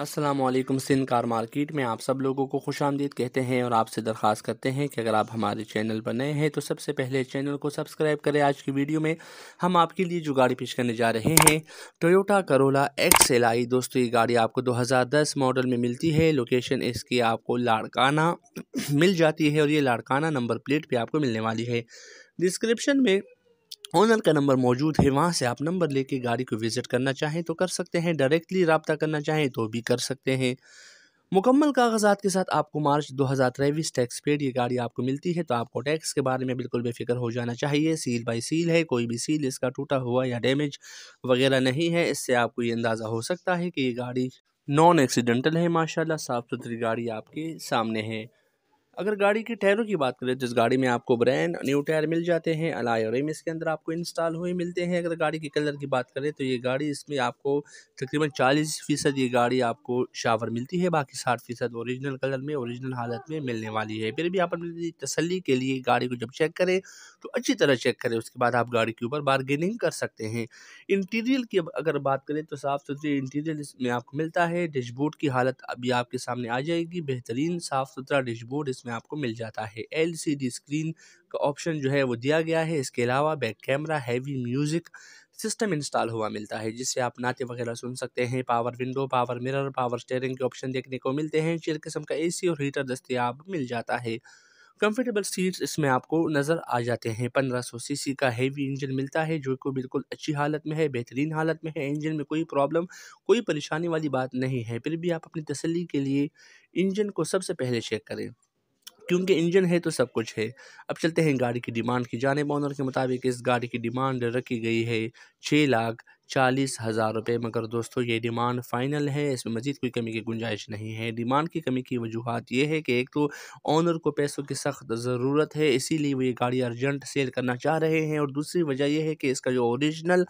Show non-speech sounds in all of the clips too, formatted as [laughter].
Aslam Sindh car market में आप सब लोगों को खुश आमदीद कहते हैं और आपसे दरख्वास्त करते हैं कि अगर आप हमारे चैनल पर नए हैं तो सबसे पहले चैनल को सब्सक्राइब करें आज की वीडियो में हम आपके लिए जो गाड़ी पेश करने जा रहे हैं Toyota Corolla X L I दोस्तों ये गाड़ी आपको 2010 मॉडल में मिलती है लोकेशन इसकी आपको लाड़काना [clears throat] मिल जाती है और ये लाड़काना नंबर प्लेट पर आपको मिलने वाली है डिस्क्रिप्शन में ऑनर का नंबर मौजूद है वहाँ से आप नंबर लेके गाड़ी को विज़िट करना चाहें तो कर सकते हैं डायरेक्टली रबता करना चाहें तो भी कर सकते हैं मुकम्मल कागजात के साथ आपको मार्च दो हज़ार तेईस टैक्स पेड ये गाड़ी आपको मिलती है तो आपको टैक्स के बारे में बिल्कुल बेफिक्र हो जाना चाहिए सील बाई सील है कोई भी सील इसका टूटा हुआ या डैमेज वगैरह नहीं है इससे आपको ये अंदाज़ा हो सकता है कि ये गाड़ी नॉन एक्सीडेंटल है माशाल्लाह साफ़ सुथरी गाड़ी आपके सामने है अगर गाड़ी के टायरों की बात करें तो इस गाड़ी में आपको ब्रांड न्यू टायर मिल जाते हैं अलाई और एम इसके अंदर आपको इंस्टॉल हुए मिलते हैं अगर गाड़ी के कलर की बात करें तो ये गाड़ी इसमें आपको तकरीबन चालीस फ़ीसद ये गाड़ी आपको शावर मिलती है बाकी साठ फ़ीसद औरिजिनल कलर में औरिजिनल हालत में मिलने वाली है फिर भी आप अपनी तसली के लिए गाड़ी को जब चेक करें तो अच्छी तरह चेक करें उसके बाद आप गाड़ी के ऊपर बारगेनिंग कर सकते हैं इंटीरियर की अगर बात करें तो साफ़ सुथरी इंटीरियर इसमें आपको मिलता है डिशबोर्ड की हालत अभी आपके सामने आ जाएगी बेहतरीन साफ़ सुथरा डिशबोर्ड इसमें आपको मिल जाता है एलसीडी स्क्रीन का ऑप्शन जो है वो दिया गया है इसके अलावा back camera heavy music system install हुआ मिलता है जिससे आप नाते वगैरह सुन सकते हैं power window power mirror power steering के ऑप्शन देखने को मिलते हैं चेयर किस्म का एसी और हीटर दस्तियाब मिल जाता है कंफर्टेबल सीट्स इसमें आपको नज़र आ जाते हैं 1500 सीसी का हेवी इंजन मिलता है जो कि बिल्कुल अच्छी हालत में है बेहतरीन हालत में है इंजन में कोई प्रॉब्लम कोई परेशानी वाली बात नहीं है फिर भी आप अपनी तसली के लिए इंजन को सबसे पहले चेक करें क्योंकि इंजन है तो सब कुछ है अब चलते हैं गाड़ी की डिमांड की जाने ऑनर के मुताबिक इस गाड़ी की डिमांड रखी गई है छः लाख चालीस हज़ार रुपये मगर दोस्तों ये डिमांड फ़ाइनल है इसमें मज़ीद कोई कमी की गुंजाइश नहीं है डिमांड की कमी की वजूहत यह है कि एक तो ऑनर को पैसों की सख्त ज़रूरत है इसीलिए वो ये गाड़ी अर्जेंट सेल करना चाह रहे हैं और दूसरी वजह यह है कि इसका जो ओरिजिनल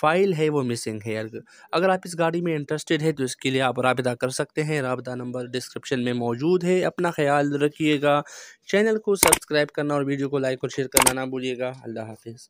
फ़ाइल है वो मिसिंग है अगर आप इस गाड़ी में इंटरेस्टेड है तो इसके लिए आप रबता कर सकते हैं रबता नंबर डिस्क्रिप्शन में मौजूद है अपना ख्याल रखिएगा चैनल को सब्सक्राइब करना और वीडियो को लाइक और शेयर करना ना भूलिएगा अल्लाह हाफिज़